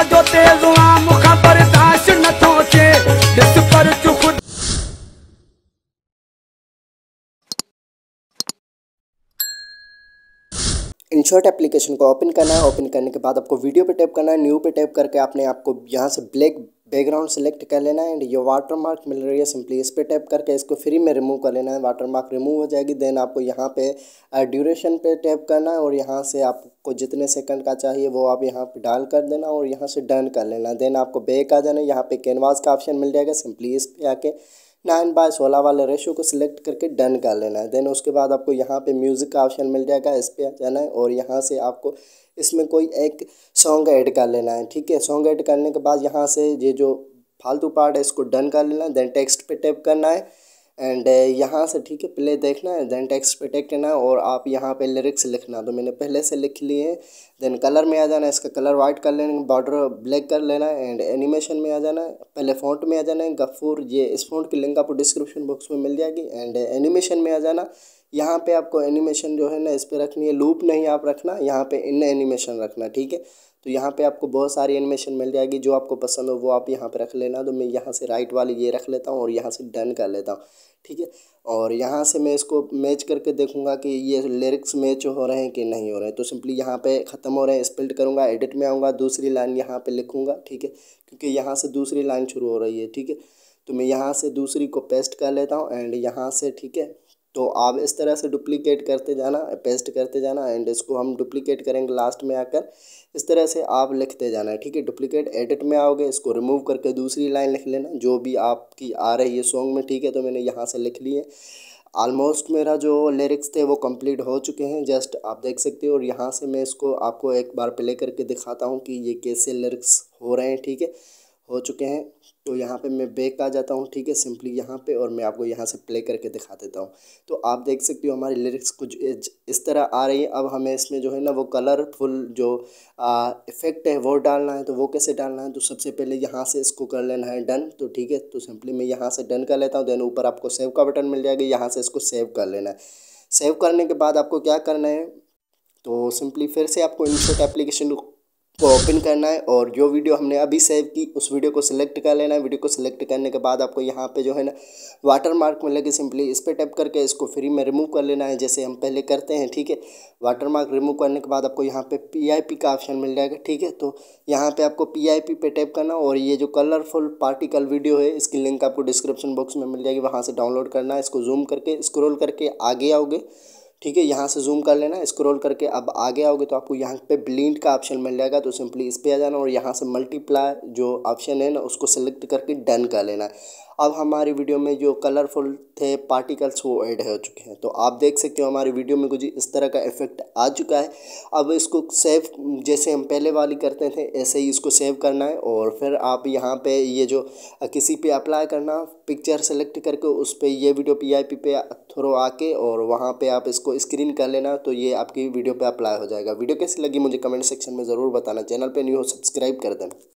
इन तेज़ पर एप्लीकेशन को ओपन करना है ओपन करने के बाद आपको वीडियो पे टैप करना है न्यू पे टैप करके आपने आपको यहाँ से ब्लैक बैकग्राउंड सेलेक्ट कर लेना है एंड ये वाटर मार्क मिल रही है सिंपली इस पर टैप करके इसको फ्री में रिमूव कर लेना है वाटर मार्क रिमूव हो जाएगी देन आपको यहाँ पे ड्यूरेशन पे टैप करना है और यहाँ से आपको जितने सेकंड का चाहिए वो आप यहाँ पे डाल कर देना और यहाँ से डन कर लेना देन आपको बैक आ जाना है यहाँ पे कैनवास का ऑप्शन मिल जाएगा सिंपली इस पर आके नाइन बाय सोलह वाले रेशो को सिलेक्ट करके डन कर लेना है देन उसके बाद आपको यहाँ पे म्यूज़िक का ऑप्शन मिल जाएगा इस पर जाना है और यहाँ से आपको इसमें कोई एक सॉन्ग ऐड कर लेना है ठीक है सॉन्ग ऐड करने के बाद यहाँ से ये जो फालतू पार्ट है इसको डन कर लेना है देन टेक्स्ट पे टैप करना है एंड uh, यहाँ से ठीक है प्ले देखना है देन टेक्स्ट पे टेक करना है और आप यहाँ पे लिरिक्स लिखना तो मैंने पहले से लिख लिए हैं देन कलर में आ जाना है इसका कलर वाइट कर लेना बॉर्डर ब्लैक कर लेना है एंड एनिमेशन में आ जाना है पहले फ़ॉन्ट में आ जाना है गफूर ये इस फ़ॉन्ट की लिंक आपको डिस्क्रिप्शन बॉक्स में मिल जाएगी एंड एनिमेशन में आ जाना यहाँ पे आपको एनिमेशन जो है ना इस पर रखनी है लूप नहीं आप रखना यहाँ पे इन एनिमेशन रखना ठीक है तो यहाँ पे आपको बहुत सारी एनिमेशन मिल जाएगी जो आपको पसंद हो वो आप यहाँ पे रख लेना तो मैं यहाँ से राइट वाली ये रख लेता हूँ और यहाँ से डन कर लेता हूँ ठीक है और यहाँ से मैं इसको मैच करके देखूंगा कि ये लिरिक्स मैच हो रहे हैं कि नहीं हो रहे हैं तो सिंपली यहाँ पे ख़त्म हो रहे हैं स्पिल्ट करूँगा एडिट में आऊँगा दूसरी लाइन यहाँ पर लिखूँगा ठीक है क्योंकि यहाँ से दूसरी लाइन शुरू हो रही है ठीक है तो मैं यहाँ से दूसरी को पेस्ट कर लेता हूँ एंड यहाँ से ठीक है तो आप इस तरह से डुप्लीकेट करते जाना पेस्ट करते जाना एंड इसको हम डुप्लीकेट करेंगे लास्ट में आकर इस तरह से आप लिखते जाना है ठीक है डुप्लीकेट एडिट में आओगे इसको रिमूव करके दूसरी लाइन लिख लेना जो भी आपकी आ रही है सॉन्ग में ठीक है तो मैंने यहाँ से लिख ली है आलमोस्ट मेरा जो लिरिक्स थे वो कंप्लीट हो चुके हैं जस्ट आप देख सकते हो और यहाँ से मैं इसको आपको एक बार प्ले करके दिखाता हूँ कि ये कैसे लिरिक्स हो रहे हैं ठीक है हो चुके हैं तो यहाँ पे मैं बैक आ जाता हूँ ठीक है सिंपली यहाँ पे और मैं आपको यहाँ से प्ले करके दिखा देता हूँ तो आप देख सकते हो हमारी लिरिक्स कुछ इस तरह आ रही है अब हमें इसमें जो है ना वो कलरफुल जो आ, इफेक्ट है वो डालना है तो वो कैसे डालना है तो सबसे पहले यहाँ से इसको कर लेना है डन तो ठीक है तो सिंपली मैं यहाँ से डन कर लेता हूँ देन ऊपर आपको सेव का बटन मिल जाएगा यहाँ से इसको सेव कर लेना है सेव करने के बाद आपको क्या करना है तो सिंपली फिर से आपको इनशॉट एप्लीकेशन को ओपन करना है और जो वीडियो हमने अभी सेव की उस वीडियो को सिलेक्ट कर लेना है वीडियो को सिलेक्ट करने के बाद आपको यहाँ पे जो है ना वाटर मार्क में लगे सिंपली इस पर टैप करके इसको फ्री में रिमूव कर लेना है जैसे हम पहले करते हैं ठीक है वाटर मार्क रिमूव करने के बाद आपको यहाँ पे पीआईपी का ऑप्शन मिल जाएगा ठीक है तो यहाँ पर आपको पी पे टैप करना और ये जो कलरफुल पार्टिकल वीडियो है इसकी लिंक आपको डिस्क्रिप्शन बॉक्स में मिल जाएगी वहाँ से डाउनलोड करना है इसको जूम करके स्क्रोल करके आगे आओगे ठीक है यहाँ से जूम कर लेना स्क्रॉल करके अब आगे आओगे तो आपको यहाँ पे ब्लिंड का ऑप्शन मिल जाएगा तो सिंपली इस पर आ जाना और यहाँ से मल्टीप्लाई जो ऑप्शन है ना उसको सेलेक्ट करके डन कर लेना अब हमारी वीडियो में जो कलरफुल थे पार्टिकल्स वो ऐड हो चुके हैं तो आप देख सकते हो हमारी वीडियो में कुछ इस तरह का इफेक्ट आ चुका है अब इसको सेव जैसे हम पहले वाली करते थे ऐसे ही इसको सेव करना है और फिर आप यहाँ पे ये जो किसी पे अप्लाई करना पिक्चर सेलेक्ट करके उस पर ये वीडियो पी आई पी पे थ्रो आके और वहाँ पर आप इसको स्क्रीन कर लेना तो ये आपकी वीडियो पर अप्लाई हो जाएगा वीडियो कैसी लगी मुझे कमेंट सेक्शन में ज़रूर बताना चैनल पर न्यू हो सब्सक्राइब कर देना